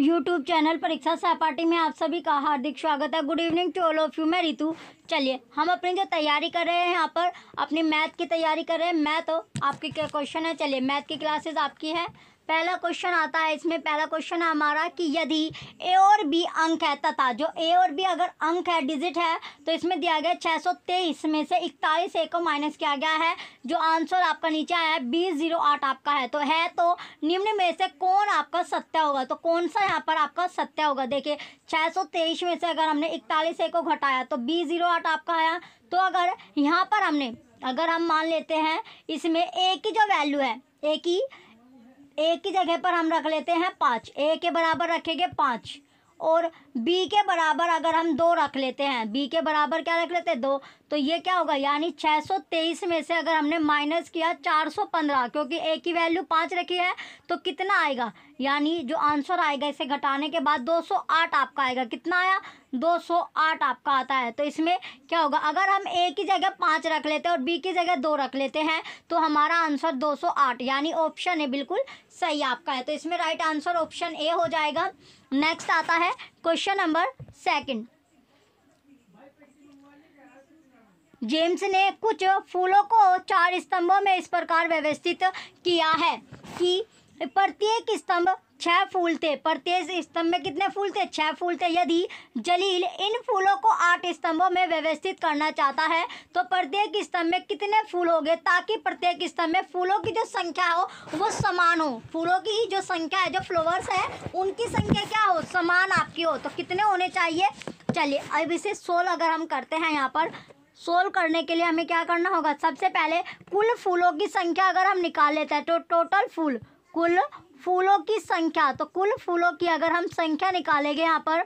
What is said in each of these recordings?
YouTube channel परीक्षा सहपाठी में आप सभी का हार्दिक स्वागत है good evening to all of you मैं रितु चलिए हम अपनी जो तैयारी कर रहे हैं यहाँ पर अपनी मैथ की तैयारी कर रहे हैं मैथ आपके क्या क्वेश्चन है चलिए मैथ की क्लासेस आपकी है पहला क्वेश्चन आता है इसमें पहला क्वेश्चन है हमारा कि यदि ए और बी अंक है तथा जो ए और बी अगर अंक है डिजिट है तो इसमें दिया गया छः सौ तेईस में से इकतालीस ए को माइनस किया गया है जो आंसर आपका नीचे आया है बीस जीरो आठ आपका है तो है तो निम्न में से कौन आपका सत्य होगा तो कौन सा यहाँ पर आपका सत्य होगा देखिए छः सौ तेईस में से अगर हमने इकतालीस ए को घटाया तो बीस जीरो आठ आपका आया तो अगर यहाँ पर हमने अगर हम मान लेते हैं इसमें ए की जो वैल्यू है ए की एक की जगह पर हम रख लेते हैं पाँच ए के बराबर रखेंगे पाँच और बी के बराबर अगर हम दो रख लेते हैं बी के बराबर क्या रख लेते हैं दो तो ये क्या होगा यानी 623 में से अगर हमने माइनस किया 415 क्योंकि ए की वैल्यू पाँच रखी है तो कितना आएगा यानी जो आंसर आएगा इसे घटाने के बाद 208 आपका आएगा कितना आया 208 आपका आता है तो इसमें क्या होगा अगर हम ए की जगह पाँच रख लेते हैं और बी की जगह दो रख लेते हैं तो हमारा आंसर 208 यानी ऑप्शन है बिल्कुल सही आपका है तो इसमें राइट आंसर ऑप्शन ए हो जाएगा नेक्स्ट आता है क्वेश्चन नंबर सेकेंड जेम्स ने कुछ फूलों को चार स्तंभों में इस प्रकार व्यवस्थित किया है कि प्रत्येक स्तंभ छह फूल थे प्रत्येक स्तंभ में कितने फूल थे छह फूल थे यदि जलील इन फूलों को आठ स्तंभों में व्यवस्थित करना चाहता है तो प्रत्येक स्तंभ में कितने फूल होंगे ताकि प्रत्येक स्तंभ में फूलों की जो संख्या हो वो समान हो फूलों की जो संख्या है जो फ्लोवर्स है उनकी संख्या क्या हो समान आपकी हो तो कितने होने चाहिए चलिए अब इसे सोल अगर हम करते हैं यहाँ पर सोल्व करने के लिए हमें क्या करना होगा सबसे पहले कुल फूलों की संख्या अगर हम निकाल लेते हैं तो टोटल फूल कुल फूलों की संख्या तो कुल फूलों की अगर हम संख्या निकालेंगे यहाँ पर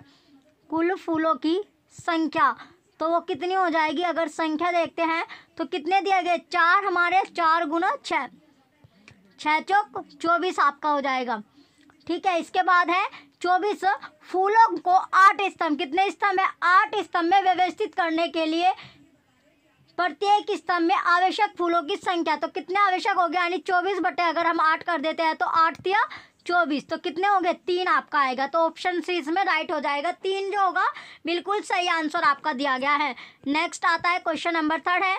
कुल फूलों की संख्या तो वो कितनी हो जाएगी अगर संख्या देखते हैं तो कितने दिए गए चार हमारे चार गुना छः छः चौक चौबीस आपका हो जाएगा ठीक है इसके बाद है चौबीस फूलों को आठ स्तंभ कितने स्तंभ है आठ स्तंभ में व्यवस्थित करने के लिए प्रत्येक स्तंभ में आवश्यक फूलों की संख्या तो कितने आवश्यक हो गए यानी चौबीस बटे अगर हम आठ कर देते हैं तो आठ दिया चौबीस तो कितने हो गए तीन आपका आएगा तो ऑप्शन सी इसमें राइट हो जाएगा तीन जो होगा बिल्कुल सही आंसर आपका दिया गया है नेक्स्ट आता है क्वेश्चन नंबर थर्ड है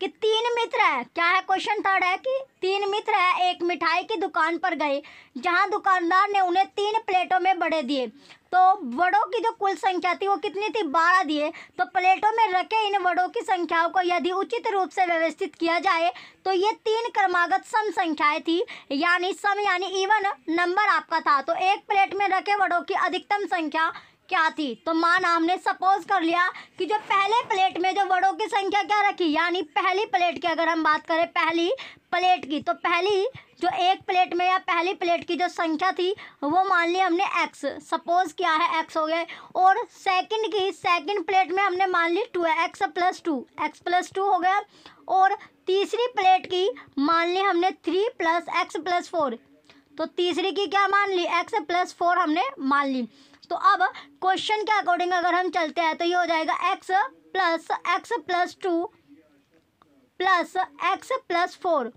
कि तीन मित्र है क्या है क्वेश्चन थर्ड है कि तीन मित्र है एक मिठाई की दुकान पर गए जहां दुकानदार ने उन्हें तीन प्लेटों में बड़े दिए तो वड़ों की जो कुल संख्या थी वो कितनी थी बारह दिए तो प्लेटों में रखे इन वड़ों की संख्याओं को यदि उचित रूप से व्यवस्थित किया जाए तो ये तीन क्रमागत सम संख्याएं थी यानी सम यानी इवन नंबर आपका था तो एक प्लेट में रखे वड़ों की अधिकतम संख्या क्या थी तो माना हमने सपोज कर लिया कि जो पहले प्लेट में जो वड़ों की संख्या क्या रखी यानी पहली प्लेट की अगर हम बात करें पहली प्लेट की तो पहली जो एक प्लेट में या पहली प्लेट की जो संख्या थी वो मान ली हमने एक्स सपोज क्या है एक्स हो गया और सेकंड की सेकंड प्लेट में हमने मान ली two x plus two x plus two हो गया और तीसरी प्लेट की मान ली हमने three plus x plus four तो तीसरी की क्या मान ली एक्स प्लस फोर हमने मान ली तो अब क्वेश्चन के अकॉर्डिंग अगर हम चलते हैं तो ये हो जाएगा x plus x plus two plus x plus four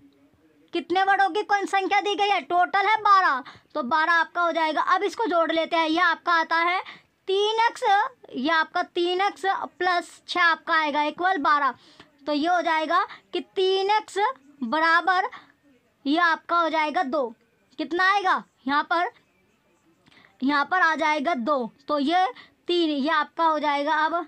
कितने वर्डों की कौन संख्या दी गई है टोटल है बारह तो बारह आपका हो जाएगा अब इसको जोड़ लेते हैं यह आपका आता है तीन एक्स या आपका तीन एक्स प्लस छः आपका आएगा इक्वल बारह तो ये हो जाएगा कि तीन एक्स बराबर ये आपका हो जाएगा दो कितना आएगा यहाँ पर यहाँ पर आ जाएगा दो तो ये तीन ये आपका हो जाएगा अब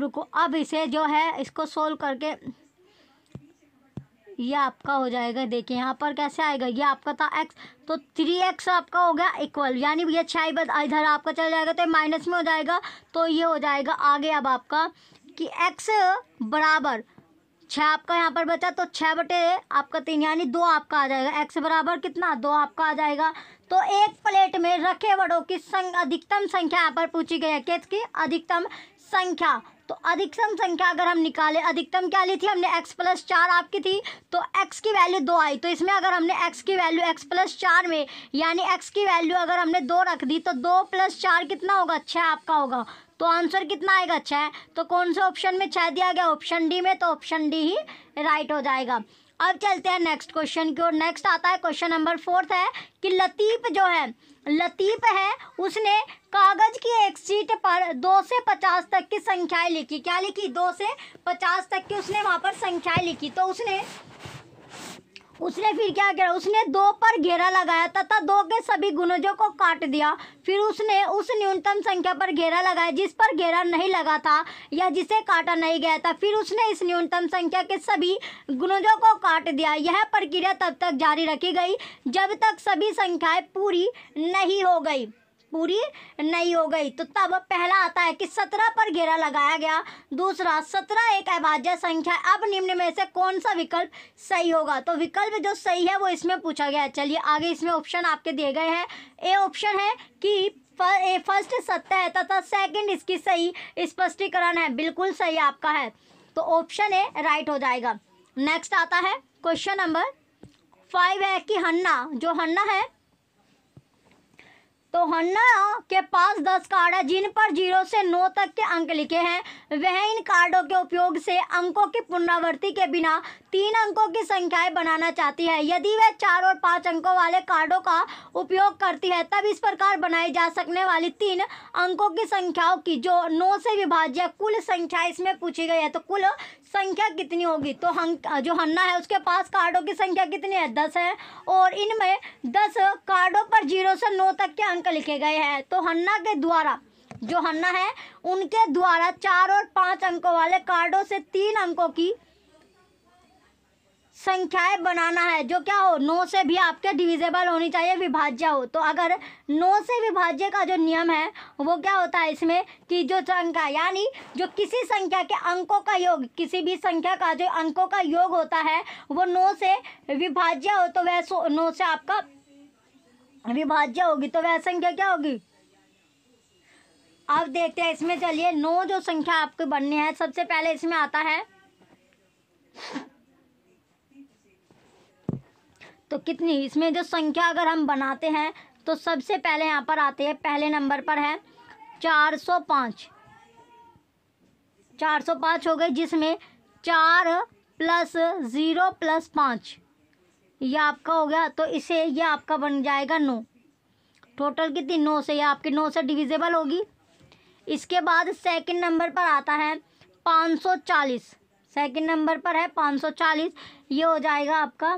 रुको अब इसे जो है इसको सोल्व करके ये आपका हो जाएगा देखिए यहाँ पर कैसे आएगा ये आपका था एक्स तो थ्री एक्स आपका हो गया इक्वल यानी ये छाई बद इधर आपका चल जाएगा तो माइनस में हो जाएगा तो ये हो जाएगा आगे अब आपका कि एक्स बराबर छः आपका यहाँ पर बचा तो छः बटे आपका तीन यानी दो आपका आ जाएगा एक्स बराबर कितना दो आपका आ जाएगा तो एक प्लेट में रखे बड़ों की संग अधिकतम संख्या यहाँ पर पूछी गई है किसकी अधिकतम संख्या तो अधिकतम संख्या अगर हम निकाले अधिकतम क्या ली थी हमने x प्लस चार आपकी थी तो x की वैल्यू दो आई तो इसमें अगर हमने x की वैल्यू x प्लस चार में यानी x की वैल्यू अगर हमने दो रख दी तो दो प्लस चार कितना होगा छः आपका होगा तो आंसर कितना आएगा छः तो कौन से ऑप्शन में छः दिया गया ऑप्शन डी में तो ऑप्शन डी ही राइट हो जाएगा अब चलते हैं नेक्स्ट क्वेश्चन की ओर नेक्स्ट आता है क्वेश्चन नंबर फोर्थ है कि लतीफ़ जो है लतीफ़ है उसने कागज़ की एक सीट पर दो से पचास तक की संख्याएं लिखी क्या लिखी दो से पचास तक की उसने वहाँ पर संख्याएं लिखी तो उसने उसने फिर क्या किया उसने दो पर घेरा लगाया तथा दो के सभी गुणजों को काट दिया फिर उसने उस न्यूनतम संख्या पर घेरा लगाया जिस पर घेरा नहीं लगा था या जिसे काटा नहीं गया था फिर उसने इस न्यूनतम संख्या के सभी गुणजों को काट दिया यह प्रक्रिया तब तक जारी रखी गई जब तक सभी संख्याएं पूरी नहीं हो गई पूरी नहीं हो गई तो तब पहला आता है कि सत्रह पर घेरा लगाया गया दूसरा सत्रह एक अभाज्य संख्या अब निम्न में से कौन सा विकल्प सही होगा तो विकल्प जो सही है वो इसमें पूछा गया है चलिए आगे इसमें ऑप्शन आपके दिए गए हैं ए ऑप्शन है कि फर्स्ट सत्य है तथा सेकंड इसकी सही स्पष्टीकरण है बिल्कुल सही आपका है तो ऑप्शन ए राइट हो जाएगा नेक्स्ट आता है क्वेश्चन नंबर फाइव है कि हन्ना जो हन्ना है तो हन्ना के पास दस कार्ड है जिन पर जीरो से नौ तक के अंक लिखे हैं वह इन कार्डों के उपयोग से अंकों की पुनरावृत्ति के बिना तीन अंकों की संख्याएं बनाना चाहती है यदि वह चार और पांच अंकों वाले कार्डों का उपयोग करती है तब इस प्रकार बनाई जा सकने वाली तीन अंकों की संख्याओं की जो नौ से विभाज्य कुल संख्या इसमें पूछी गई है तो कुल संख्या कितनी होगी तो हम जो हन्ना है उसके पास कार्डों की संख्या कितनी है दस है और इनमें दस कार्डों पर जीरो से नौ तक के अंक लिखे गए हैं तो हन्ना के द्वारा जो हन्ना है उनके द्वारा चार और पाँच अंकों वाले कार्डों से तीन अंकों की संख्याएं बनाना है जो क्या हो नौ से भी आपके डिविजेबल होनी चाहिए विभाज्य हो तो अगर नौ से विभाज्य का जो नियम है वो क्या होता है इसमें कि जो संख्या यानी जो किसी संख्या के अंकों का योग किसी भी संख्या का जो अंकों का योग होता है वो नौ से विभाज्य हो तो वह नौ से आपका विभाज्य होगी तो वह संख्या क्या होगी अब देखते हैं इसमें चलिए नौ जो संख्या आपको बननी है सबसे पहले इसमें आता है तो कितनी इसमें जो संख्या अगर हम बनाते हैं तो सबसे पहले यहाँ पर आते हैं पहले नंबर पर है चार सौ पाँच चार सौ पाँच हो गए जिसमें चार प्लस ज़ीरो प्लस पाँच ये आपका हो गया तो इसे ये आपका बन जाएगा नौ टोटल कितनी नौ से ये आपकी नौ से डिविजेबल होगी इसके बाद सेकंड नंबर पर आता है पाँच सौ चालीस सेकेंड नंबर पर है पाँच सौ चालीस ये हो जाएगा आपका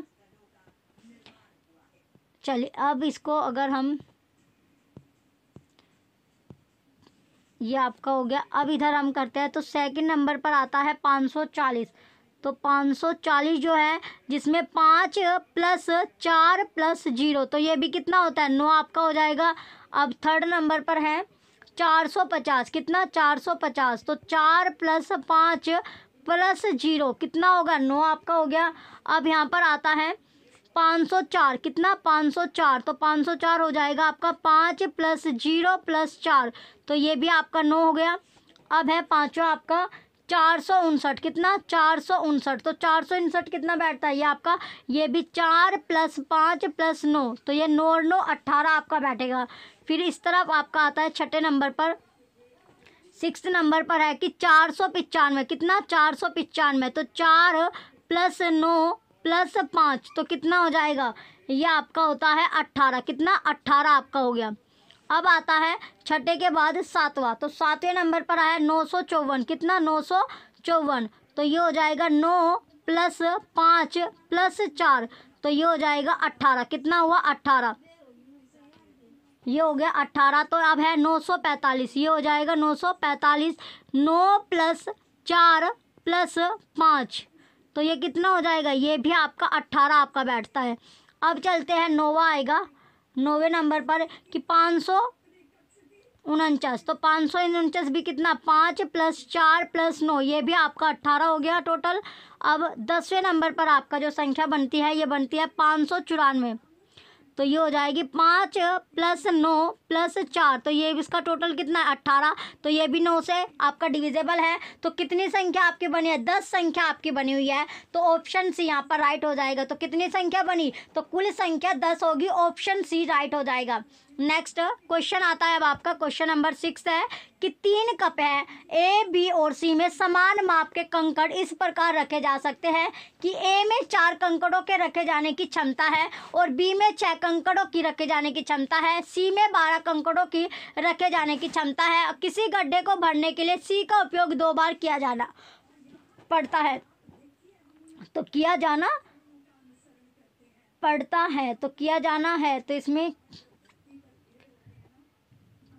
चलिए अब इसको अगर हम ये आपका हो गया अब इधर हम करते हैं तो सेकंड नंबर पर आता है पाँच सौ चालीस तो पाँच सौ चालीस जो है जिसमें पाँच प्लस चार प्लस जीरो तो ये भी कितना होता है नौ आपका हो जाएगा अब थर्ड नंबर पर है चार सौ पचास कितना चार सौ पचास तो चार प्लस पाँच प्लस जीरो कितना होगा नौ आपका हो गया अब यहाँ पर आता है पाँच सौ चार कितना पाँच सौ चार तो पाँच सौ चार हो जाएगा आपका पाँच प्लस जीरो प्लस चार तो ये भी आपका नौ हो गया अब है पाँचवा आपका चार सौ उनसठ कितना चार सौ उनसठ तो चार सौ उनसठ कितना बैठता है ये आपका ये भी चार प्लस पाँच प्लस नौ तो ये नौ और नौ अट्ठारह आपका बैठेगा फिर इस तरफ आपका आता है छठे नंबर पर सिक्स नंबर पर है कि चार सौ पचानवे कितना चार सौ पचानवे तो चार प्लस नौ प्लस पाँच तो कितना हो जाएगा यह आपका होता है अट्ठारह कितना अट्ठारह आपका हो गया अब आता है छठे के बाद सातवां तो सातवें नंबर पर आया नौ सौ चौवन कितना नौ सौ चौवन तो ये हो जाएगा नौ प्लस पाँच प्लस चार तो ये हो जाएगा अट्ठारह कितना हुआ अट्ठारह ये हो गया अट्ठारह तो अब है नौ सौ पैंतालीस ये हो जाएगा नौ सौ पैंतालीस नौ प्लस चार प्लस पाँच तो ये कितना हो जाएगा ये भी आपका अट्ठारह आपका बैठता है अब चलते हैं नोवा आएगा नोवे नंबर पर कि पाँच सौ उनचास तो पाँच सौ उनचास भी कितना पाँच प्लस चार प्लस नौ ये भी आपका अट्ठारह हो गया टोटल अब दसवें नंबर पर आपका जो संख्या बनती है ये बनती है पाँच सौ चौरानवे तो ये हो जाएगी पाँच प्लस नौ प्लस चार तो ये इसका टोटल कितना है अट्ठारह तो ये भी नौ से आपका डिविजेबल है तो कितनी संख्या आपकी बनी है दस संख्या आपकी बनी हुई है तो ऑप्शन सी यहाँ पर राइट हो जाएगा तो कितनी संख्या बनी तो कुल संख्या दस होगी ऑप्शन सी राइट हो जाएगा नेक्स्ट क्वेश्चन आता है अब आपका क्वेश्चन नंबर सिक्स है कि तीन कप है ए बी और सी में समान माप के कंकड़ इस प्रकार रखे जा सकते हैं कि ए में चार कंकड़ों के रखे जाने की क्षमता है और बी में छः कंकड़ों की रखे जाने की क्षमता है सी में बारह कंकड़ों की रखे जाने की क्षमता है किसी गड्ढे को भरने के लिए सी का उपयोग दो बार किया जाना पड़ता है तो किया जाना पड़ता है तो किया जाना है तो इसमें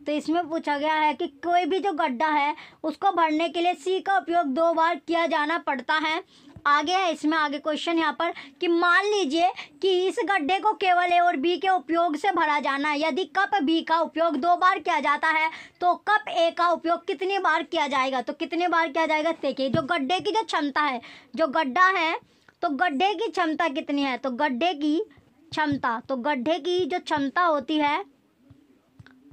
तो इसमें पूछा गया है कि कोई भी जो गड्ढा है उसको भरने के लिए सी का उपयोग दो बार किया जाना पड़ता है आगे है इसमें आगे क्वेश्चन यहाँ पर कि मान लीजिए कि इस गड्ढे को केवल ए और बी के उपयोग से भरा जाना है यदि कप बी का उपयोग दो बार किया जाता है तो कप ए का उपयोग कितनी बार किया जाएगा तो कितने बार किया जाएगा देखिए जो गड्ढे की जो क्षमता है जो गड्ढा है तो गड्ढे की क्षमता कितनी है तो गड्ढे की क्षमता तो गड्ढे की जो क्षमता होती है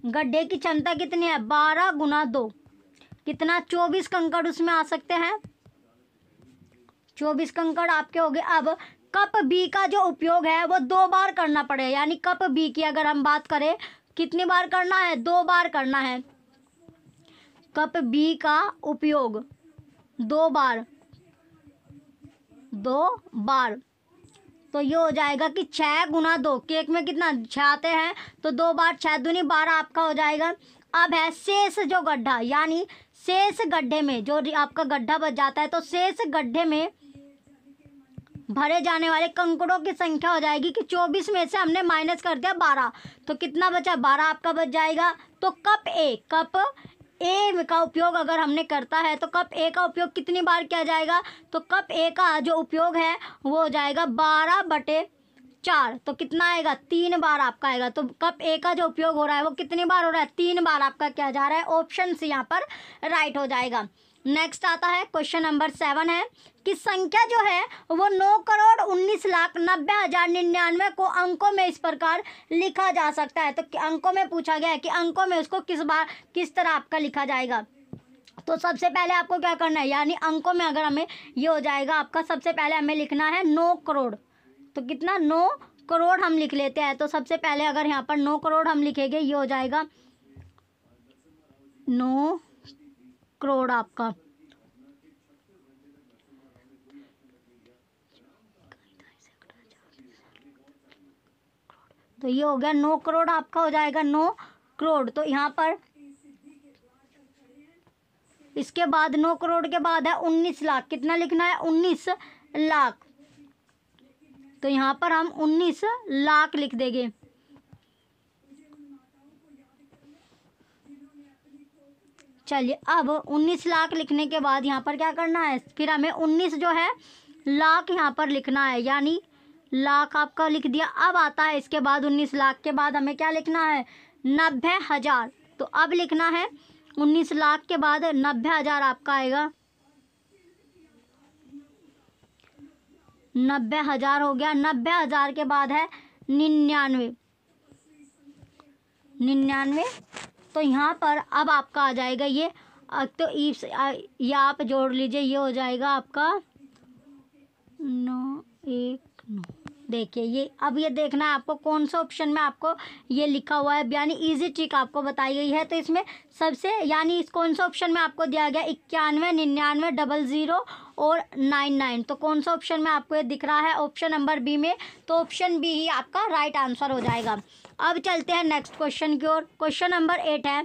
गड्ढे की क्षमता कितनी है बारह गुना दो कितना चौबीस कंकड़ उसमें आ सकते हैं चौबीस कंकड़ आपके हो गए अब कप बी का जो उपयोग है वो दो बार करना पड़ेगा यानी कप बी की अगर हम बात करें कितनी बार करना है दो बार करना है कप बी का उपयोग दो बार दो बार तो ये हो जाएगा कि छः गुना दो केक में कितना छः आते हैं तो दो बार छः दूनी बारह आपका हो जाएगा अब है शेष जो गड्ढा यानी शेष गड्ढे में जो आपका गड्ढा बच जाता है तो शेष गड्ढे में भरे जाने वाले कंकड़ों की संख्या हो जाएगी कि 24 में से हमने माइनस कर दिया 12 तो कितना बचा 12 आपका बच जाएगा तो कप ए कप ए का उपयोग अगर हमने करता है तो कप ए का उपयोग कितनी बार किया जाएगा तो कप ए का जो उपयोग है वो हो जाएगा बारह बटे चार तो कितना आएगा तीन बार आपका आएगा तो कप ए का जो उपयोग हो रहा है वो कितनी बार हो रहा है तीन बार आपका क्या जा रहा है ऑप्शन सी यहाँ पर राइट हो जाएगा नेक्स्ट आता है क्वेश्चन नंबर सेवन है कि संख्या जो है वो नौ करोड़ उन्नीस लाख नब्बे हज़ार निन्यानवे को अंकों में इस प्रकार लिखा जा सकता है तो अंकों में पूछा गया है कि अंकों में उसको किस बार किस तरह आपका लिखा जाएगा तो सबसे पहले आपको क्या करना है यानी अंकों में अगर हमें ये हो जाएगा आपका सबसे पहले हमें लिखना है नौ करोड़ तो कितना नौ करोड़ हम लिख लेते हैं तो सबसे पहले अगर यहाँ पर नौ करोड़ हम लिखेंगे ये हो जाएगा नौ करोड़ आपका तो ये हो गया नौ करोड़ आपका हो जाएगा नौ करोड़ तो यहाँ पर इसके बाद नौ करोड़ के बाद है उन्नीस लाख कितना लिखना है उन्नीस लाख तो यहाँ पर हम उन्नीस लाख लिख देंगे चलिए अब उन्नीस लाख लिखने के बाद यहाँ पर क्या करना है फिर हमें उन्नीस जो है लाख यहाँ पर लिखना है यानी लाख आपका लिख दिया अब आता है इसके बाद उन्नीस लाख के बाद हमें क्या लिखना है नब्बे हज़ार तो अब लिखना है उन्नीस लाख के बाद नब्बे हज़ार आपका आएगा नब्बे हज़ार हो गया नब्बे हज़ार के बाद है निन्यानवे निन्यानवे तो यहाँ पर अब आपका आ जाएगा ये तो ईप्स ये आप जोड़ लीजिए ये हो जाएगा आपका नौ एक नौ देखिए ये अब ये देखना है आपको कौन सा ऑप्शन में आपको ये लिखा हुआ है यानी इजी ट्रिक आपको बताई गई है तो इसमें सबसे यानी इस कौन सा ऑप्शन में आपको दिया गया इक्यानवे निन्यानवे डबल ज़ीरो और नाइन नाइन तो कौन सा ऑप्शन में आपको ये दिख रहा है ऑप्शन नंबर बी में तो ऑप्शन बी ही आपका राइट आंसर हो जाएगा अब चलते हैं नेक्स्ट क्वेश्चन की ओर क्वेश्चन नंबर एट है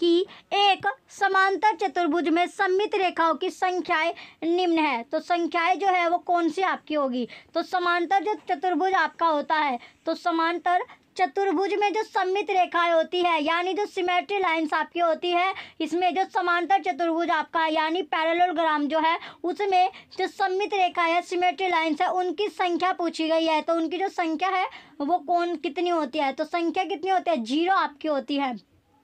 कि एक समांतर चतुर्भुज में सम्मित रेखाओं की संख्याएं निम्न है तो संख्याएं जो है वो कौन सी आपकी होगी तो समांतर जो चतुर्भुज आपका होता है तो समांतर चतुर्भुज में जो सम्मित रेखाएं होती है यानी जो सिमेट्री लाइन्स आपकी होती है इसमें जो समांतर चतुर्भुज आपका यानी पैरेलोग्राम जो है उसमें जो सम्मित रेखा है सिमेट्री लाइन्स है उनकी संख्या पूछी गई है तो उनकी जो संख्या है वो कौन कितनी होती है तो संख्या कितनी होती है जीरो आपकी होती है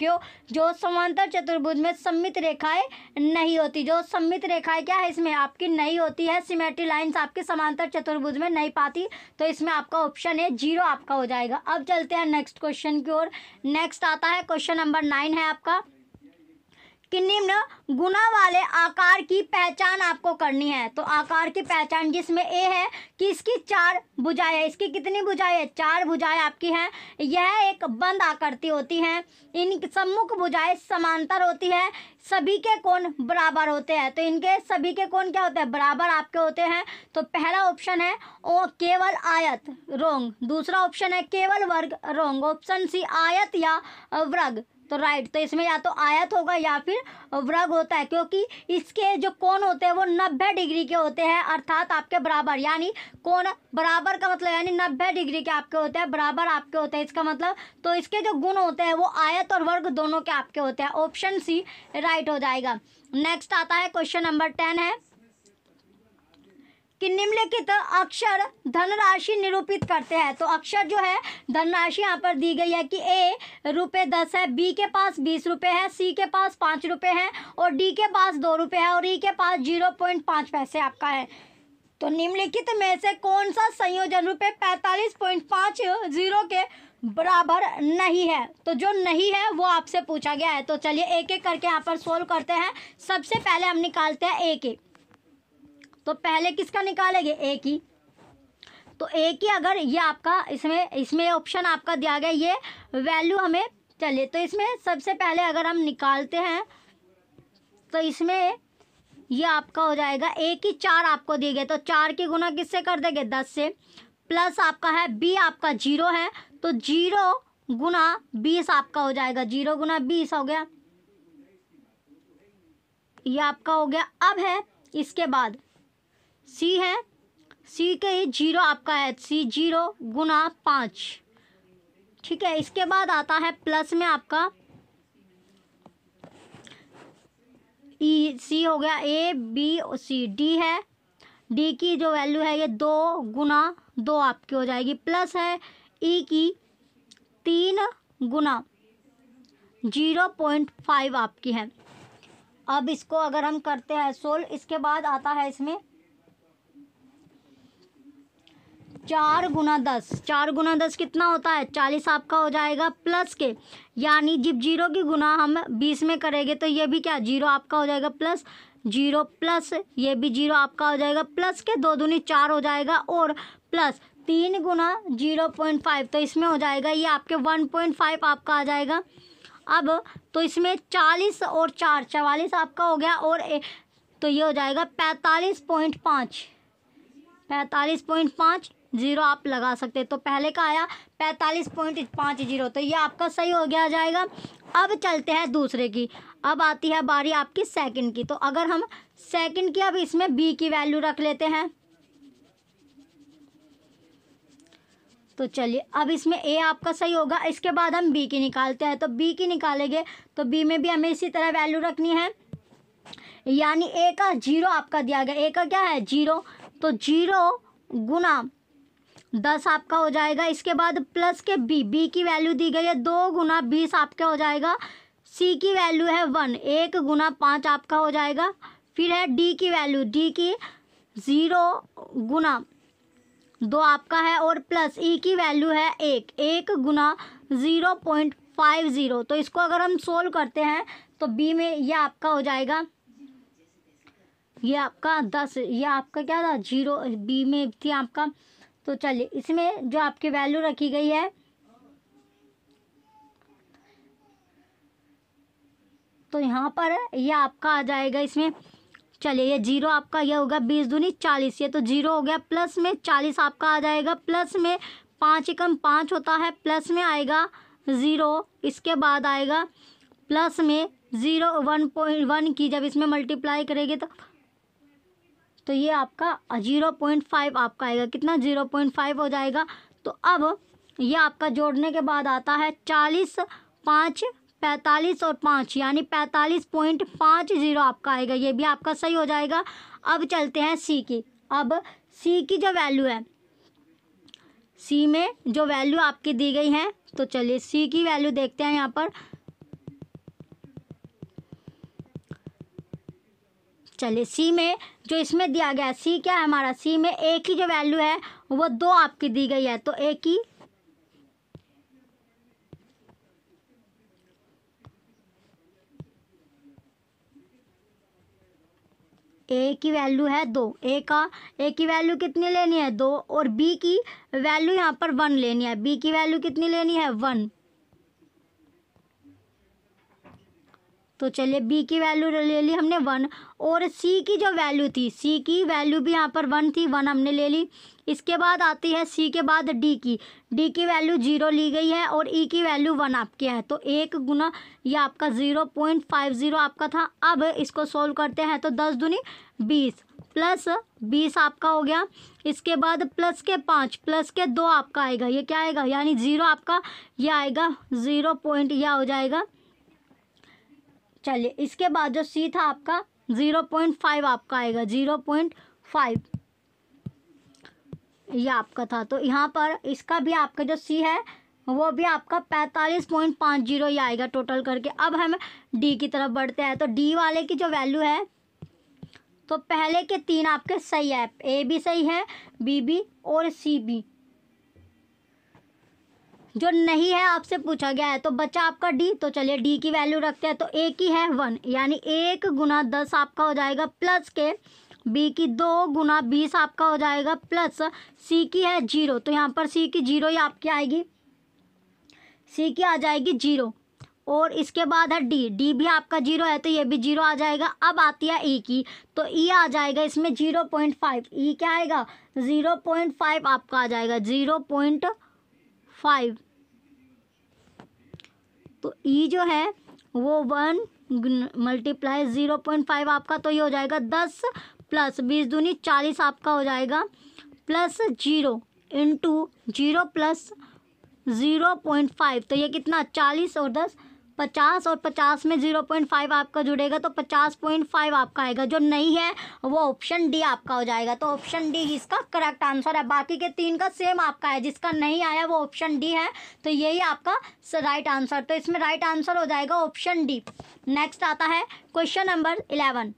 क्यों जो समांतर चतुर्भुज में सम्मित रेखाएं नहीं होती जो सम्मित रेखाएं क्या है इसमें आपकी नहीं होती है सिमेट्री लाइन आपकी समांतर चतुर्भुज में नहीं पाती तो इसमें आपका ऑप्शन है जीरो आपका हो जाएगा अब चलते हैं नेक्स्ट क्वेश्चन की ओर नेक्स्ट आता है क्वेश्चन नंबर नाइन है आपका कि निम्न गुना वाले आकार की पहचान आपको करनी है तो आकार की पहचान जिसमें ए है कि इसकी चार बुझाएँ इसकी कितनी बुझाएँ है चार बुझाएँ आपकी हैं यह एक बंद आकृति होती है इन सम्मुख बुझाएँ समांतर होती है सभी के कोण बराबर होते हैं तो इनके सभी के कोण क्या होते हैं बराबर आपके होते हैं तो पहला ऑप्शन है ओ केवल आयत रोंग दूसरा ऑप्शन है केवल वर्ग रोंग ऑप्शन सी आयत या वर्ग तो राइट तो इसमें या तो आयत होगा या फिर वर्ग होता है क्योंकि इसके जो कोण होते हैं वो नब्बे डिग्री के होते हैं अर्थात आपके बराबर यानी कोण बराबर का मतलब यानी नब्बे डिग्री के आपके होते हैं बराबर आपके होते हैं इसका मतलब तो इसके जो गुण होते हैं वो आयत और वर्ग दोनों के आपके होते हैं ऑप्शन सी राइट हो जाएगा नेक्स्ट आता है क्वेश्चन नंबर टेन है कि निम्नलिखित अक्षर धनराशि निरूपित करते हैं तो अक्षर जो है धनराशि यहाँ पर दी गई है कि ए रुपये दस है बी के पास बीस रुपये है सी के पास पाँच रुपये है और डी के पास दो रुपये है और ई e के पास जीरो पॉइंट पाँच पैसे आपका है तो निम्नलिखित में से कौन सा संयोजन रुपये पैंतालीस पॉइंट पाँच जीरो के बराबर नहीं है तो जो नहीं है वो आपसे पूछा गया है तो चलिए एक एक करके यहाँ पर सोल्व करते हैं सबसे पहले हम निकालते हैं एक एक तो पहले किसका निकालेंगे ए की तो ए की अगर ये आपका इसमें इसमें ऑप्शन आपका दिया गया ये वैल्यू हमें चले तो इसमें सबसे पहले अगर हम निकालते हैं तो इसमें ये आपका हो जाएगा ए की चार आपको दिए गए तो चार की गुना किससे कर देंगे दस से प्लस आपका है बी आपका जीरो है तो जीरो गुना बीस आपका हो जाएगा जीरो गुना बीस हो गया ये आपका हो गया अब है इसके बाद सी है सी के ये जीरो आपका है सी जीरो गुना पाँच ठीक है इसके बाद आता है प्लस में आपका ई e, सी हो गया ए बी सी डी है डी की जो वैल्यू है ये दो गुना दो आपकी हो जाएगी प्लस है ई e की तीन गुना जीरो पॉइंट फाइव आपकी है अब इसको अगर हम करते हैं सोल्व इसके बाद आता है इसमें चार गुना दस चार गुना दस कितना होता है चालीस आपका हो जाएगा प्लस के यानी जब जीरो की गुना हम बीस में करेंगे तो ये भी क्या जीरो आपका हो जाएगा प्लस जीरो प्लस ये भी जीरो आपका हो जाएगा प्लस के दो दूनी चार हो जाएगा और प्लस तीन गुना जीरो पॉइंट फाइव तो इसमें हो जाएगा ये आपके वन पॉइंट फाइव आपका आ जाएगा अब तो इसमें चालीस और चार चवालीस आपका हो गया और ए, तो ये हो जाएगा पैंतालीस पॉइंट पाँच पैंतालीस पॉइंट पाँच जीरो आप लगा सकते हैं तो पहले का आया पैंतालीस पॉइंट पाँच जीरो तो ये आपका सही हो गया जाएगा अब चलते हैं दूसरे की अब आती है बारी आपकी सेकंड की तो अगर हम सेकंड की अब इसमें बी की वैल्यू रख लेते हैं तो चलिए अब इसमें ए आपका सही होगा इसके बाद हम बी की निकालते हैं तो बी की निकालेंगे तो बी में भी हमें इसी तरह वैल्यू रखनी है यानी ए का जीरो आपका दिया गया ए का क्या है जीरो तो जीरो गुना दस आपका हो जाएगा इसके बाद प्लस के बी बी की वैल्यू दी गई है दो गुना बीस आपका हो जाएगा सी की वैल्यू है वन एक गुना पाँच आपका हो जाएगा फिर है डी की वैल्यू डी की ज़ीरो गुना दो आपका है और प्लस ई की वैल्यू है एक एक गुना ज़ीरो पॉइंट फाइव ज़ीरो तो इसको अगर हम सोल्व करते हैं तो बी में यह आपका हो जाएगा ये आपका दस ये आपका क्या था जीरो बी में थी आपका तो चलिए इसमें जो आपकी वैल्यू रखी गई है तो यहाँ पर ये यह आपका आ जाएगा इसमें चलिए ये जीरो आपका ये होगा बीस दूनी चालीस ये तो जीरो हो गया प्लस में चालीस आपका आ जाएगा प्लस में पाँच एकम पाँच होता है प्लस में आएगा ज़ीरो इसके बाद आएगा प्लस में ज़ीरो वन पॉइंट वन की जब इसमें मल्टीप्लाई करेंगे तो तो ये आपका ज़ीरो पॉइंट फाइव आपका आएगा कितना ज़ीरो पॉइंट फाइव हो जाएगा तो अब ये आपका जोड़ने के बाद आता है चालीस पाँच पैंतालीस और पाँच यानी पैंतालीस पॉइंट पाँच ज़ीरो आपका आएगा ये भी आपका सही हो जाएगा अब चलते हैं सी की अब सी की जो वैल्यू है सी में जो वैल्यू आपकी दी गई है तो चलिए सी की वैल्यू देखते हैं यहाँ पर चलिए सी में जो इसमें दिया गया है सी क्या है हमारा सी में ए की जो वैल्यू है वो दो आपकी दी गई है तो ए की ए की वैल्यू है दो ए का ए की वैल्यू कितनी लेनी है दो और बी की वैल्यू यहाँ पर वन लेनी है बी की वैल्यू कितनी लेनी है वन तो चलिए बी की वैल्यू ले ली हमने वन और सी की जो वैल्यू थी सी की वैल्यू भी यहाँ पर वन थी वन हमने ले ली इसके बाद आती है सी के बाद डी की डी की वैल्यू जीरो ली गई है और ई e की वैल्यू वन आपकी है तो एक गुना ये आपका ज़ीरो पॉइंट फाइव ज़ीरो आपका था अब इसको सोल्व करते हैं तो दस दुनी बीस प्लस बीस आपका हो गया इसके बाद प्लस के पाँच प्लस के दो आपका आएगा ये क्या आएगा यानी ज़ीरो आपका यह आएगा ज़ीरो पॉइंट यह हो जाएगा चलिए इसके बाद जो सी था आपका ज़ीरो पॉइंट फाइव आपका आएगा ज़ीरो पॉइंट फाइव ये आपका था तो यहाँ पर इसका भी आपका जो सी है वो भी आपका पैंतालीस पॉइंट पाँच जीरो ही आएगा टोटल करके अब हम डी की तरफ बढ़ते हैं तो डी वाले की जो वैल्यू है तो पहले के तीन आपके सही है ए भी सही है बी भी और सी भी जो नहीं है आपसे पूछा गया है तो बच्चा आपका डी तो चलिए डी की वैल्यू रखते हैं तो ए की है वन यानी एक गुना दस आपका हो जाएगा प्लस के बी की दो गुना बीस आपका हो जाएगा प्लस सी की है जीरो तो यहाँ पर सी की जीरो ही आपकी आएगी सी की आ जाएगी जीरो और इसके बाद है डी डी भी आपका जीरो है तो ये भी जीरो आ जाएगा अब आती है ई e की तो ई e आ जाएगा इसमें जीरो पॉइंट फाइव ई क्या आएगा ज़ीरो पॉइंट फाइव आपका आ जाएगा ज़ीरो पॉइंट फाइव तो ई e जो है वो one multiply zero point five आपका तो ये हो जाएगा दस प्लस बीस दूनी चालीस आपका हो जाएगा plus zero into zero plus zero point five तो ये कितना चालीस और दस पचास और पचास में ज़ीरो पॉइंट फाइव आपका जुड़ेगा तो पचास पॉइंट फाइव आपका आएगा जो नहीं है वो ऑप्शन डी आपका हो जाएगा तो ऑप्शन डी इसका करेक्ट आंसर है बाकी के तीन का सेम आपका है जिसका नहीं आया वो ऑप्शन डी है तो यही आपका राइट आंसर तो इसमें राइट आंसर हो जाएगा ऑप्शन डी नेक्स्ट आता है क्वेश्चन नंबर इलेवन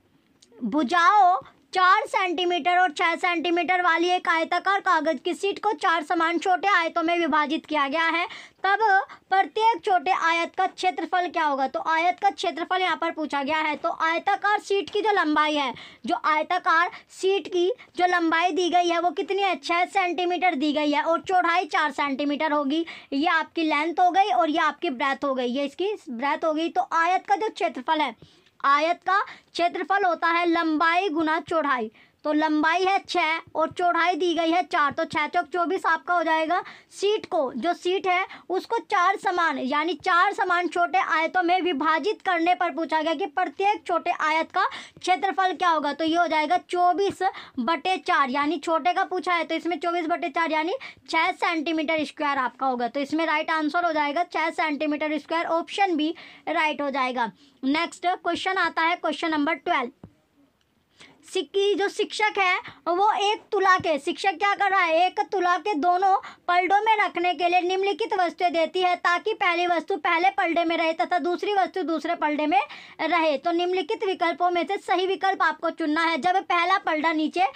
बुझाओ चार सेंटीमीटर और छः सेंटीमीटर वाली एक आयताकार कागज की सीट को चार समान छोटे आयतों में विभाजित किया गया है तब प्रत्येक छोटे आयत का क्षेत्रफल क्या होगा तो आयत का क्षेत्रफल यहाँ पर पूछा गया है तो आयताकार सीट की जो लंबाई है जो आयताकार सीट की जो लंबाई दी गई है वो कितनी है छः सेंटीमीटर दी गई है और चौड़ाई चार सेंटीमीटर होगी ये आपकी लेंथ हो गई और ये आपकी ब्रेथ हो गई ये इसकी ब्रेथ हो गई तो आयत का जो क्षेत्रफल है आयत का क्षेत्रफल होता है लंबाई गुना चौड़ाई तो लंबाई है छः और चौड़ाई दी गई है चार तो छः चौक चौबीस आपका हो जाएगा सीट को जो सीट है उसको चार समान यानी चार समान छोटे आयतों में विभाजित करने पर पूछा गया कि प्रत्येक छोटे आयत का क्षेत्रफल क्या होगा तो ये हो जाएगा चौबीस बटे चार यानी छोटे का पूछा है तो इसमें चौबीस बटे चार यानी छः सेंटीमीटर स्क्वायर आपका होगा तो इसमें राइट आंसर हो जाएगा छः सेंटीमीटर स्क्वायर ऑप्शन भी राइट हो जाएगा नेक्स्ट क्वेश्चन आता है क्वेश्चन नंबर ट्वेल्व सिक्की जो शिक्षक है वो एक तुला के शिक्षक क्या कर रहा है एक तुला के दोनों पलडों में रखने के लिए निम्नलिखित वस्तुएं देती है ताकि पहली वस्तु पहले पलडे में रहे तथा दूसरी वस्तु दूसरे पलडे में रहे तो निम्नलिखित विकल्पों में से सही विकल्प आपको चुनना है जब पहला पलडा नीचे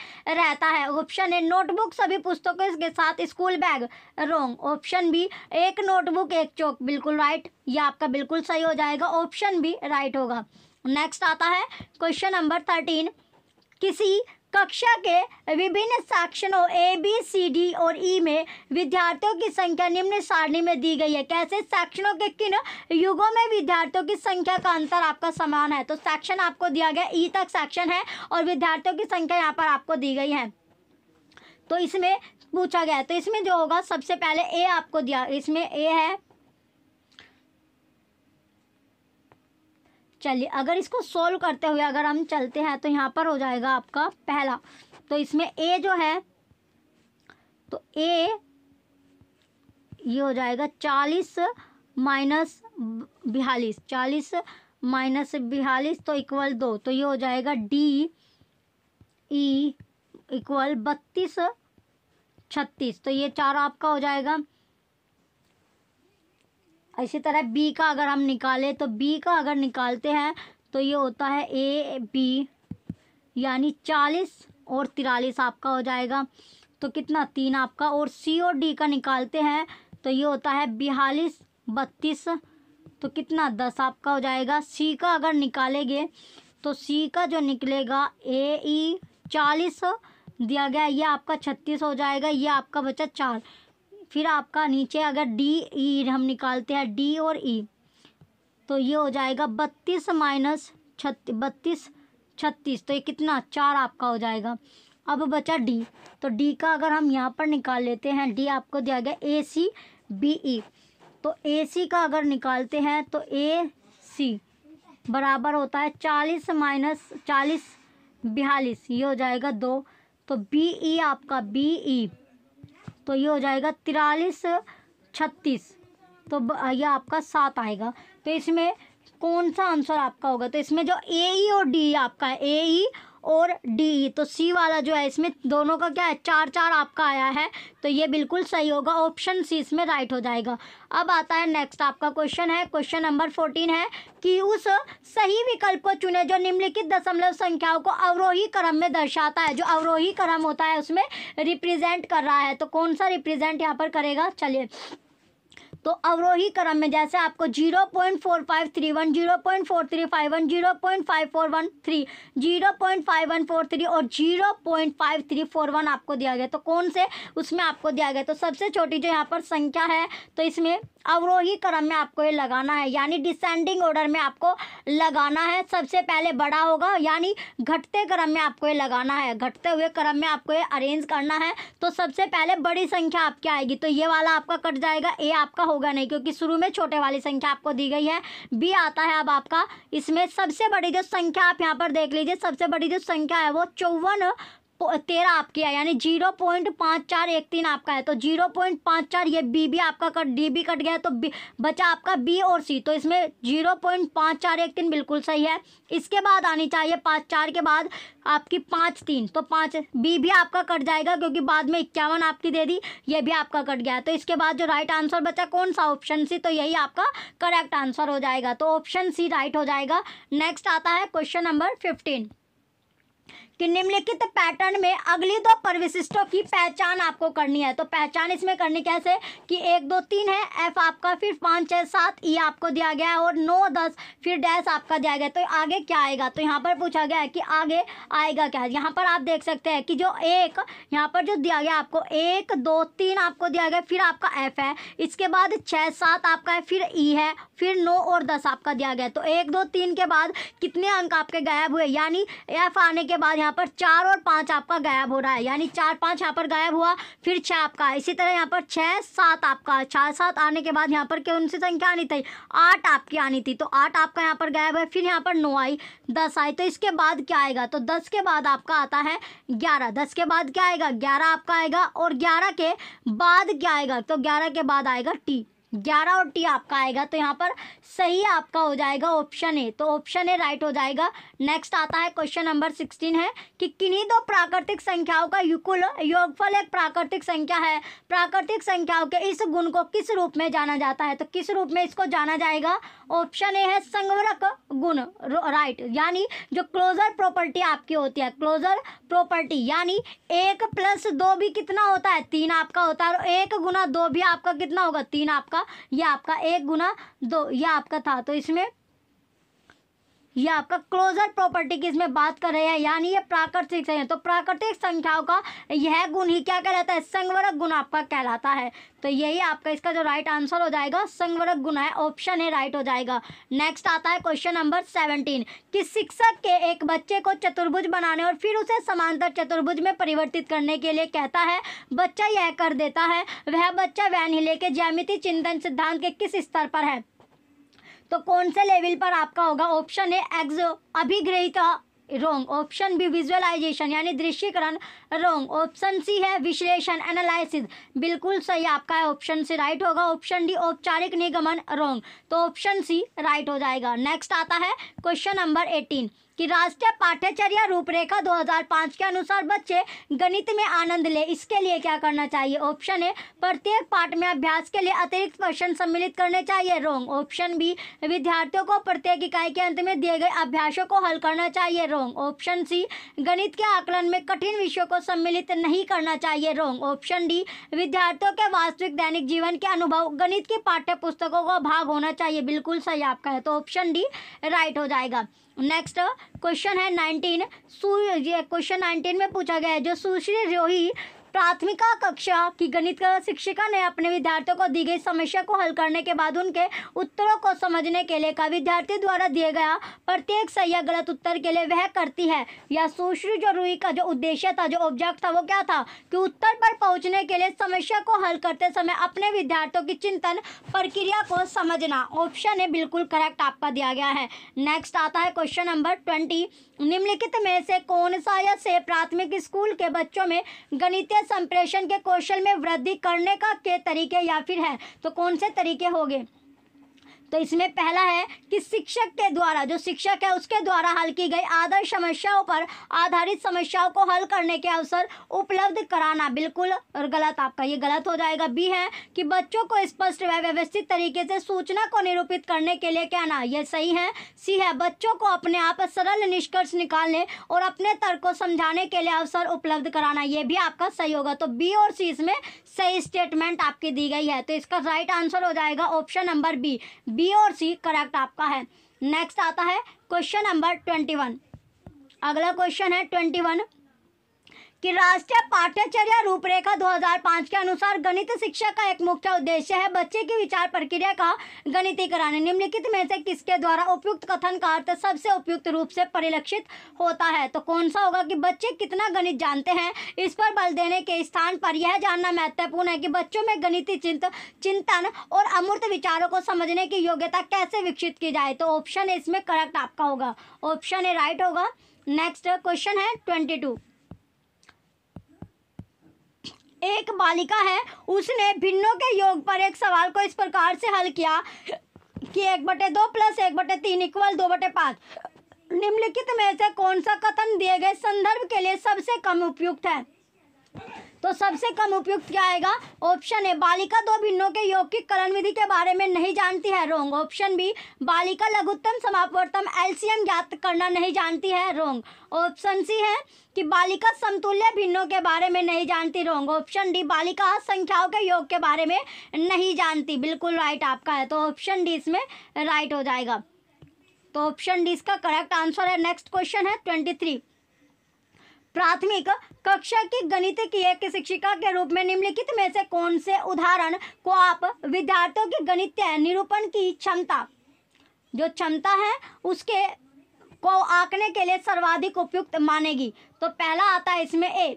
रहता है ऑप्शन ए नोटबुक सभी पुस्तकों के साथ school bag wrong option B एक नोटबुक एक चौक बिल्कुल राइट यह आपका बिल्कुल सही हो जाएगा ऑप्शन बी राइट होगा नेक्स्ट आता है क्वेश्चन नंबर थर्टीन किसी कक्षा के विभिन्न सेक्शनों ए बी सी डी और ई e में विद्यार्थियों की संख्या निम्न सारणी में दी गई है कैसे सेक्शनों के किन युगों में विद्यार्थियों की संख्या का अंतर आपका समान है तो सेक्शन आपको दिया गया ई e तक सेक्शन है और विद्यार्थियों की संख्या यहाँ पर आपको दी गई है तो इसमें पूछा गया तो इसमें जो होगा सबसे पहले ए आपको दिया इसमें ए है चलिए अगर इसको सोल्व करते हुए अगर हम चलते हैं तो यहाँ पर हो जाएगा आपका पहला तो इसमें ए जो है तो ए ये हो जाएगा चालीस माइनस बयालीस चालीस माइनस बयालीस तो इक्वल दो तो ये हो जाएगा डी ई e इक्वल बत्तीस छत्तीस तो ये चार आपका हो जाएगा इसी तरह बी का अगर हम निकालें तो बी का अगर निकालते हैं तो ये होता है ए बी यानी चालीस और तिरालीस आपका हो जाएगा तो कितना तीन आपका और सी और डी का निकालते हैं तो ये होता है बयालीस बत्तीस तो कितना दस आपका हो जाएगा सी का अगर निकालेंगे तो सी का जो निकलेगा ए ई e, चालीस दिया गया ये आपका छत्तीस हो जाएगा ये आपका बचा चार फिर आपका नीचे अगर डी ई e हम निकालते हैं डी और ई e, तो ये हो जाएगा बत्तीस माइनस छत्तीस बत्तीस छत्तीस तो ये कितना चार आपका हो जाएगा अब बचा डी तो डी का अगर हम यहाँ पर निकाल लेते हैं डी आपको दिया गया ए सी बी ई तो ए सी का अगर निकालते हैं तो ए सी बराबर होता है चालीस माइनस चालीस बयालीस ये हो जाएगा दो तो बी ई e आपका बी ई तो ये हो जाएगा तिरालीस छत्तीस तो ये आपका सात आएगा तो इसमें कौन सा आंसर आपका होगा तो इसमें जो ए ई e और डी आपका ए ई और डी तो सी वाला जो है इसमें दोनों का क्या है चार चार आपका आया है तो ये बिल्कुल सही होगा ऑप्शन सी इसमें राइट हो जाएगा अब आता है नेक्स्ट आपका क्वेश्चन है क्वेश्चन नंबर फोर्टीन है कि उस सही विकल्प को चुने जो निम्नलिखित दशमलव संख्याओं को अवरोही क्रम में दर्शाता है जो अवरोही क्रम होता है उसमें रिप्रेजेंट कर रहा है तो कौन सा रिप्रेजेंट यहाँ पर करेगा चलिए तो अवरोही क्रम में जैसे आपको zero point four five three one zero point four three five one zero point five four one three zero point five one four three और zero point five three four one आपको दिया गया तो कौन से उसमें आपको दिया गया तो सबसे छोटी जो यहाँ पर संख्या है तो इसमें अवरोही क्रम में आपको ये लगाना है यानी डिसेंडिंग ऑर्डर में आपको लगाना है सबसे पहले बड़ा होगा यानी घटते क्रम में आपको ये लगाना है घटते हुए क्रम में आपको ये अरेंज करना है तो सबसे पहले बड़ी संख्या आपकी आएगी तो ये वाला आपका कट जाएगा ए आपका होगा नहीं क्योंकि शुरू में छोटे वाली संख्या आपको दी गई है बी आता है अब आपका इसमें सबसे बड़ी जो संख्या आप यहाँ पर देख लीजिए सबसे बड़ी जो संख्या है वो चौवन तेरह आपकी है यानी जीरो पॉइंट पाँच चार एक तीन आपका है तो जीरो पॉइंट पाँच चार ये बी भी आपका कट डी भी कट गया तो बी, बचा आपका बी और सी तो इसमें जीरो पॉइंट पाँच चार एक तीन बिल्कुल सही है इसके बाद आनी चाहिए पाँच चार के बाद आपकी पाँच तीन तो पाँच बी भी आपका कट जाएगा क्योंकि बाद में इक्यावन आपकी दे दी ये भी आपका कट गया तो इसके बाद जो राइट आंसर बचा कौन सा ऑप्शन सी तो यही आपका करेक्ट आंसर हो जाएगा तो ऑप्शन सी राइट हो जाएगा नेक्स्ट आता है क्वेश्चन नंबर फिफ्टीन कि निम्नलिखित पैटर्न में अगली दो परविशिष्टों की पहचान आपको करनी है तो पहचान इसमें करनी कैसे कि एक दो तीन है एफ आपका फिर पाँच छः सात ई e आपको दिया गया है और नौ दस फिर डैश आपका दिया गया तो आगे क्या आएगा तो यहाँ पर पूछा गया है कि आगे आएगा क्या यहाँ पर आप देख सकते हैं कि जो एक यहाँ पर जो दिया गया आपको एक दो तीन आपको दिया गया फिर आपका एफ है इसके बाद छः सात आपका है फिर ई e है फिर नौ और दस आपका दिया गया तो एक दो तीन के बाद कितने अंक आपके गायब हुए यानी एफ आने के बाद यहाँ यहाँ पर चार और पाँच आपका गायब हो रहा है यानी चार पाँच यहाँ पर गायब हुआ फिर छः आपका इसी तरह यहाँ पर छः सात आपका चार सात आने के बाद यहाँ पर कौन सी संख्या आनी थी आठ आपकी आनी थी तो आठ आपका यहाँ पर गायब है फिर यहाँ पर नौ आई दस आई तो इसके बाद क्या आएगा तो दस के बाद आपका आता है ग्यारह दस के बाद क्या आएगा ग्यारह आपका आएगा और ग्यारह के बाद क्या आएगा तो ग्यारह के बाद आएगा टी ग्यारह और टी आपका आएगा तो यहाँ पर सही आपका हो जाएगा ऑप्शन ए तो ऑप्शन ए राइट हो जाएगा नेक्स्ट आता है क्वेश्चन नंबर सिक्सटीन है कि किन्हीं दो प्राकृतिक संख्याओं का युकुल योगफल एक प्राकृतिक संख्या है प्राकृतिक संख्याओं के इस गुण को किस रूप में जाना जाता है तो किस रूप में इसको जाना जाएगा ऑप्शन ए है संगवरक गुण राइट यानी जो क्लोजर प्रॉपर्टी आपकी होती है क्लोजर प्रॉपर्टी यानी एक प्लस दो भी कितना होता है तीन आपका होता है और एक गुना दो भी आपका कितना होगा तीन आपका यह आपका एक गुना दो यह आपका था तो इसमें ये आपका क्लोजर प्रॉपर्टी की इसमें बात कर रहे हैं यानी ये प्राकृतिक संख्या तो प्राकृतिक संख्याओं का यह गुण ही क्या कहलाता है संगवरक गुण आपका कहलाता है तो यही आपका इसका जो राइट आंसर हो जाएगा संगवरक गुण है ऑप्शन है राइट हो जाएगा नेक्स्ट आता है क्वेश्चन नंबर सेवनटीन कि शिक्षक के एक बच्चे को चतुर्भुज बनाने और फिर उसे समांतर चतुर्भुज में परिवर्तित करने के लिए कहता है बच्चा यह कर देता है वह बच्चा वह नहीं लेके ज्यामिति चिंतन सिद्धांत के किस स्तर पर है तो कौन से लेवल पर आपका होगा ऑप्शन ए एक्सो अभिग्रहित रोंग ऑप्शन बी विजुअलाइजेशन यानी दृश्यकरण रोंग ऑप्शन सी है विश्लेषण एनालिसिस बिल्कुल सही आपका है ऑप्शन सी राइट होगा ऑप्शन डी औपचारिक निगमन रोंग तो ऑप्शन सी राइट हो जाएगा नेक्स्ट आता है क्वेश्चन नंबर एटीन कि राष्ट्रीय पाठ्यचर्या रूपरेखा 2005 के अनुसार बच्चे गणित में आनंद ले इसके लिए क्या करना चाहिए ऑप्शन ए प्रत्येक पाठ में अभ्यास के लिए अतिरिक्त प्रश्न सम्मिलित करने चाहिए रोंग ऑप्शन बी विद्यार्थियों को प्रत्येक इकाई के अंत में दिए गए अभ्यासों को हल करना चाहिए रोंग ऑप्शन सी गणित के आकलन में कठिन विषयों को सम्मिलित नहीं करना चाहिए रोंग ऑप्शन डी विद्यार्थियों के वास्तविक दैनिक जीवन के अनुभव गणित की पाठ्य पुस्तकों का भाग होना चाहिए बिल्कुल सही आपका है तो ऑप्शन डी राइट हो जाएगा नेक्स्ट क्वेश्चन है नाइनटीन सु क्वेश्चन नाइनटीन में पूछा गया है जो सुश्री रोही प्राथमिका कक्षा की गणित शिक्षिका ने अपने विद्यार्थियों को दी गई समस्या को हल करने के बाद उनके उत्तरों को समझने के लिए का विद्यार्थी द्वारा दिए गया प्रत्येक सही या गलत उत्तर के लिए वह करती है या सुश्री जो रूई का जो उद्देश्य था जो ऑब्जेक्ट था वो क्या था कि उत्तर पर पहुंचने के लिए समस्या को हल करते समय अपने विद्यार्थियों की चिंतन प्रक्रिया को समझना ऑप्शन है बिल्कुल करेक्ट आपका दिया गया है नेक्स्ट आता है क्वेश्चन नंबर ट्वेंटी निम्नलिखित में से कौन सा या से प्राथमिक स्कूल के बच्चों में गणितीय से संप्रेषण के कौशल में वृद्धि करने का के तरीके या फिर है तो कौन से तरीके होंगे तो इसमें पहला है कि शिक्षक के द्वारा जो शिक्षक है उसके द्वारा हल की गई आदर्श समस्याओं पर आधारित समस्याओं को हल करने के अवसर उपलब्ध कराना बिल्कुल और गलत आपका ये गलत हो जाएगा बी है कि बच्चों को स्पष्ट व व्यवस्थित तरीके से सूचना को निरूपित करने के लिए कहना यह सही है सी है बच्चों को अपने आप सरल निष्कर्ष निकालने और अपने तर्क को समझाने के लिए अवसर उपलब्ध कराना यह भी आपका सही होगा तो बी और सी इसमें सही स्टेटमेंट आपकी दी गई है तो इसका राइट आंसर हो जाएगा ऑप्शन नंबर बी बी और सी करेक्ट आपका है नेक्स्ट आता है क्वेश्चन नंबर ट्वेंटी वन अगला क्वेश्चन है ट्वेंटी वन कि राष्ट्रीय पाठ्यचर्या रूपरेखा 2005 के अनुसार गणित शिक्षा का एक मुख्य उद्देश्य है बच्चे की विचार प्रक्रिया का गणितीकरण निम्नलिखित में से किसके द्वारा उपयुक्त कथन का अर्थ सबसे उपयुक्त रूप से परिलक्षित होता है तो कौन सा होगा कि बच्चे कितना गणित जानते हैं इस पर बल देने के स्थान पर यह जानना महत्वपूर्ण है कि बच्चों में गणितीय चिंत चिंतन और अमूर्त विचारों को समझने की योग्यता कैसे विकसित की जाए तो ऑप्शन इसमें करेक्ट आपका होगा ऑप्शन ए राइट होगा नेक्स्ट क्वेश्चन है ट्वेंटी टू एक बालिका है उसने भिन्नों के योग पर एक सवाल को इस प्रकार से हल किया कि एक बटे दो प्लस एक बटे तीन इक्वल दो बटे पाँच निम्नलिखित में से कौन सा कथन दिए गए संदर्भ के लिए सबसे कम उपयुक्त है तो सबसे कम उपयुक्त क्या आएगा ऑप्शन ए बालिका दो भिन्नों के योग की करण विधि के बारे में नहीं जानती है रोंग ऑप्शन बी बालिका लघुत्तम समापवर्तम एलसीएम ज्ञात करना नहीं जानती है रोंग ऑप्शन सी है कि बालिका समतुल्य भिन्नों के बारे में नहीं जानती रोंग ऑप्शन डी बालिका संख्याओं के योग के बारे में नहीं जानती बिल्कुल राइट आपका है तो ऑप्शन डी इसमें राइट हो जाएगा तो ऑप्शन डी इसका करेक्ट आंसर है नेक्स्ट क्वेश्चन है ट्वेंटी थ्री प्राथमिक कक्षा की गणित की एक शिक्षिका के रूप में निम्नलिखित में से कौन से उदाहरण को आप विद्यार्थियों की गणित निरूपण की क्षमता जो क्षमता है उसके को आंकने के लिए सर्वाधिक उपयुक्त मानेगी तो पहला आता है इसमें ए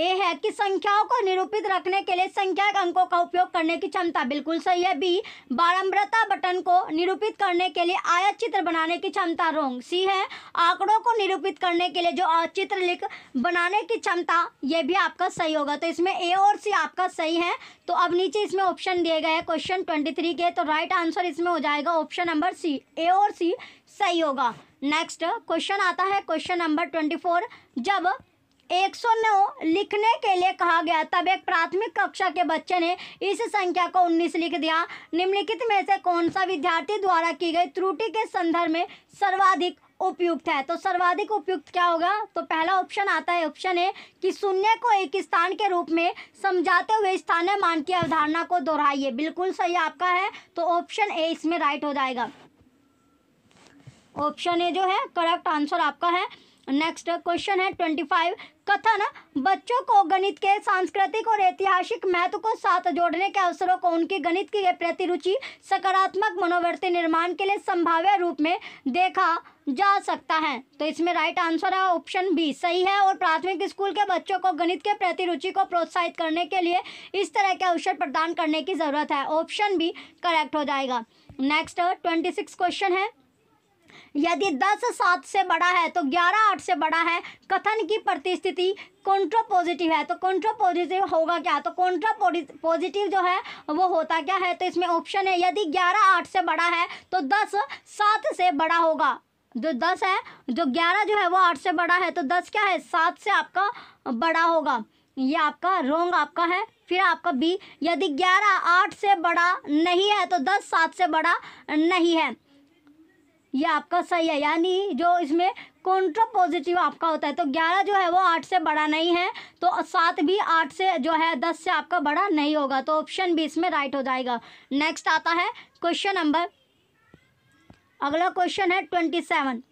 ए है कि संख्याओं को निरूपित रखने के लिए संख्या अंकों का उपयोग करने की क्षमता बिल्कुल सही है बी बारम्बरता बटन को निरूपित करने के लिए आयत चित्र बनाने की क्षमता रोंग सी है आंकड़ों को निरूपित करने के लिए जो चित्र लिख बनाने की क्षमता यह भी आपका सही होगा तो इसमें ए और सी आपका सही है तो अब नीचे इसमें ऑप्शन दिए गए क्वेश्चन ट्वेंटी थ्री के तो राइट आंसर इसमें हो जाएगा ऑप्शन नंबर सी ए और सी सही होगा नेक्स्ट क्वेश्चन आता है क्वेश्चन नंबर ट्वेंटी फोर जब 109 लिखने के लिए कहा गया तब एक प्राथमिक कक्षा के बच्चे ने इस संख्या को 19 लिख दिया निम्नलिखित में से कौन सा विद्यार्थी द्वारा की गई त्रुटि के संदर्भ में सर्वाधिक उपयुक्त है तो सर्वाधिक उपयुक्त क्या होगा तो पहला ऑप्शन आता है ऑप्शन ए कि शून्य को एक स्थान के रूप में समझाते हुए स्थानीय मान की अवधारणा को दोहराइए बिल्कुल सही आपका है तो ऑप्शन ए इसमें राइट हो जाएगा ऑप्शन ए जो है करेक्ट आंसर आपका है नेक्स्ट क्वेश्चन है ट्वेंटी फाइव कथन बच्चों को गणित के सांस्कृतिक और ऐतिहासिक महत्व को साथ जोड़ने के अवसरों को उनकी गणित की प्रति रुचि सकारात्मक मनोवृत्ति निर्माण के लिए संभाव्य रूप में देखा जा सकता है तो इसमें राइट आंसर है ऑप्शन बी सही है और प्राथमिक स्कूल के बच्चों को गणित के प्रति रुचि को प्रोत्साहित करने के लिए इस तरह के अवसर प्रदान करने की ज़रूरत है ऑप्शन बी करेक्ट हो जाएगा नेक्स्ट ट्वेंटी सिक्स क्वेश्चन है यदि दस सात से बड़ा है तो ग्यारह आठ से बड़ा है कथन की प्रतिस्थिति कॉन्ट्रा पॉजिटिव है तो कॉन्ट्रा पॉजिटिव होगा क्या तो कॉन्ट्रा पॉजिटिव जो है वो होता क्या है तो इसमें ऑप्शन है यदि ग्यारह आठ से बड़ा है तो दस सात से बड़ा होगा जो दस है जो ग्यारह जो है वो आठ से बड़ा है तो दस क्या है सात से आपका बड़ा होगा ये आपका रोंग आपका है फिर आपका बी यदि ग्यारह आठ से बड़ा नहीं है तो दस सात से बड़ा नहीं है ये आपका सही है यानी जो इसमें कॉन्ट्रा पॉजिटिव आपका होता है तो ग्यारह जो है वो आठ से बड़ा नहीं है तो सात भी आठ से जो है दस से आपका बड़ा नहीं होगा तो ऑप्शन भी इसमें राइट हो जाएगा नेक्स्ट आता है क्वेश्चन नंबर अगला क्वेश्चन है ट्वेंटी सेवन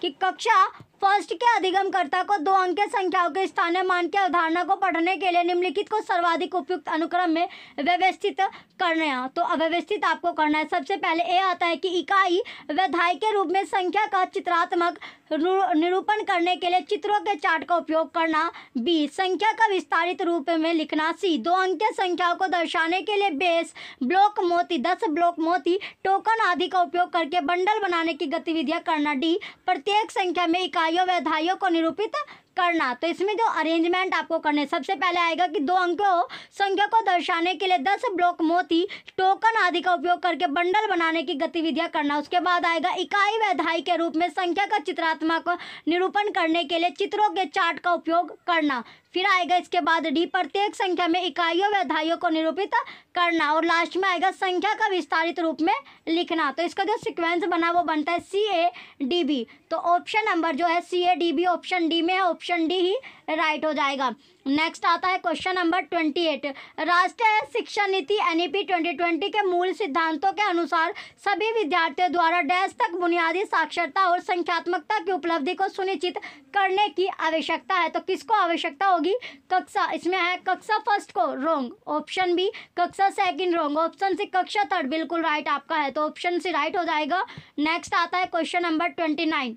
कि कक्षा फर्स्ट के अधिगमकर्ता को दो अंक संख्याओं के स्थानीय मान की अवधारणा को पढ़ने के लिए निम्नलिखित को सर्वाधिक उपयुक्त अनुक्रम में व्यवस्थित करने हैं तो अव्यवस्थित आपको करना है सबसे पहले ए आता है कि इकाई व धाई के रूप में संख्या का चित्रात्मक निरूपण करने के लिए चित्रों के चार्ट का उपयोग करना बी संख्या का विस्तारित रूप में लिखना सी दो अंक संख्याओं को दर्शाने के लिए बेस ब्लॉक मोती दस ब्लॉक मोती टोकन आदि का उपयोग करके बंडल बनाने की गतिविधियां करना डी प्रत्येक संख्या में इकाइयों व धाइयों को निरूपित करना तो इसमें जो अरेंजमेंट आपको करने सबसे पहले आएगा कि दो अंकों संख्या को दर्शाने के लिए दस ब्लॉक मोती टोकन आदि का उपयोग करके बंडल बनाने की गतिविधियां करना उसके बाद आएगा इकाई वैधाई के रूप में संख्या का चित्रात्मक निरूपण करने के लिए चित्रों के चार्ट का उपयोग करना फिर आएगा इसके बाद डी प्रत्येक संख्या में इकाइयों व धाइयों को निरूपित करना और लास्ट में आएगा संख्या का विस्तारित रूप में लिखना तो इसका जो सिक्वेंस बना वो बनता है सी ए डी बी तो ऑप्शन नंबर जो है C A D B option D में है ऑप्शन डी ही राइट हो जाएगा नेक्स्ट आता है क्वेश्चन नंबर ट्वेंटी एट राष्ट्रीय शिक्षा नीति एन ट्वेंटी ट्वेंटी के मूल सिद्धांतों के अनुसार सभी विद्यार्थियों द्वारा डैश तक बुनियादी साक्षरता और संख्यात्मकता की उपलब्धि को सुनिश्चित करने की आवश्यकता है तो किसको आवश्यकता होगी कक्षा इसमें है कक्षा फर्स्ट को रोंग ऑप्शन बी कक्षा सेकंड रोंग ऑप्शन सी कक्षा थर्ड बिल्कुल राइट आपका है तो ऑप्शन सी राइट हो जाएगा नेक्स्ट आता है क्वेश्चन नंबर ट्वेंटी नाइन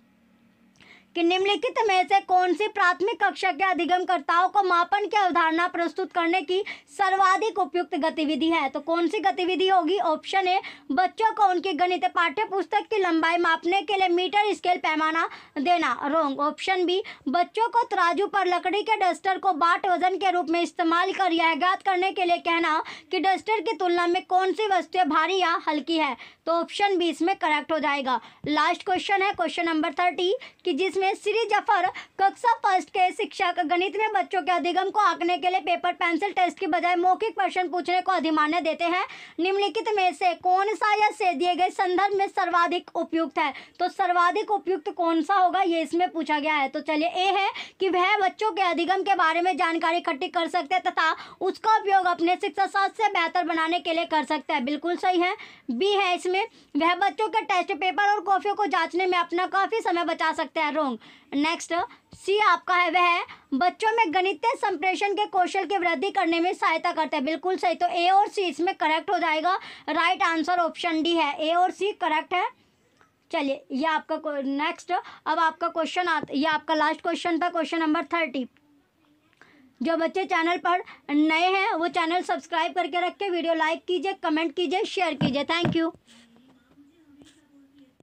कि निम्नलिखित में से कौन सी प्राथमिक कक्षा के अधिगमकर्ताओं को मापन की अवधारणा प्रस्तुत करने की सर्वाधिक उपयुक्त गतिविधि है तो कौन सी गतिविधि होगी ऑप्शन ए बच्चों को उनकी गणित पाठ्य पुस्तक की लंबाई मापने के लिए मीटर स्केल पैमाना देना रोंग ऑप्शन बी बच्चों को तराजू पर लकड़ी के डस्टर को बाट वजन के रूप में इस्तेमाल कर यह ज्ञात करने के लिए कहना कि डस्टर की तुलना में कौन सी वस्तुएं भारी या हल्की है तो ऑप्शन बी इसमें करेक्ट हो जाएगा लास्ट क्वेश्चन है क्वेश्चन नंबर थर्टी कि जिसमें में श्री जफर कक्षा फर्स्ट के शिक्षक गणित में बच्चों के अधिगम को आंकने के लिए पेपर पेंसिल टेस्ट की बजाय मौखिक प्रश्न पूछने को अधिमान्य देते हैं निम्नलिखित में से कौन सा या से दिए गए संदर्भ में सर्वाधिक उपयुक्त है तो सर्वाधिक उपयुक्त कौन सा होगा ये इसमें पूछा गया है तो चलिए ए है कि वह बच्चों के अधिगम के बारे में जानकारी इकट्ठी कर सकते हैं तथा उसका उपयोग अपने शिक्षा शास्त्र से बेहतर बनाने के लिए कर सकते हैं बिल्कुल सही है बी है इसमें वह बच्चों के टेस्ट पेपर और कॉफियों को जांचने में अपना काफी समय बचा सकते हैं रोंग स्ट्रॉन्ग नेक्स्ट सी आपका है वह बच्चों में गणित संप्रेषण के कौशल की वृद्धि करने में सहायता करता है बिल्कुल सही तो ए और सी इसमें करेक्ट हो जाएगा राइट आंसर ऑप्शन डी है ए और सी करेक्ट है चलिए ये आपका नेक्स्ट अब आपका क्वेश्चन आता ये आपका लास्ट क्वेश्चन था क्वेश्चन नंबर थर्टी जो बच्चे चैनल पर नए हैं वो चैनल सब्सक्राइब करके रख के वीडियो लाइक कीजिए कमेंट कीजिए शेयर कीजिए थैंक यू